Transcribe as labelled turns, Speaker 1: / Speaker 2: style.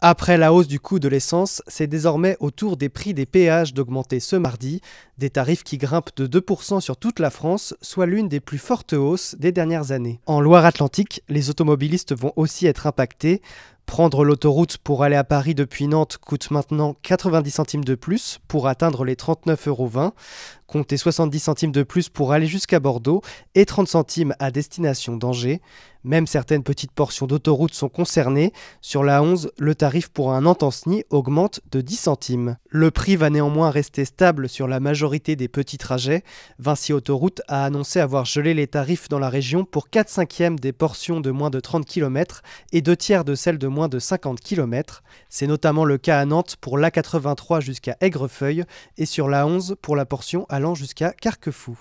Speaker 1: Après la hausse du coût de l'essence, c'est désormais au tour des prix des péages d'augmenter ce mardi, des tarifs qui grimpent de 2% sur toute la France, soit l'une des plus fortes hausses des dernières années. En Loire-Atlantique, les automobilistes vont aussi être impactés. Prendre l'autoroute pour aller à Paris depuis Nantes coûte maintenant 90 centimes de plus pour atteindre les 39,20 euros. Comptez 70 centimes de plus pour aller jusqu'à Bordeaux et 30 centimes à destination d'Angers. Même certaines petites portions d'autoroute sont concernées. Sur la 11, le tarif pour un nantes augmente de 10 centimes. Le prix va néanmoins rester stable sur la majorité des petits trajets. Vinci Autoroute a annoncé avoir gelé les tarifs dans la région pour 4 cinquièmes des portions de moins de 30 km et 2 tiers de celles de moins de 50 km. C'est notamment le cas à Nantes pour l'A83 jusqu'à Aigrefeuille et sur l'A11 pour la portion allant jusqu'à Carquefou.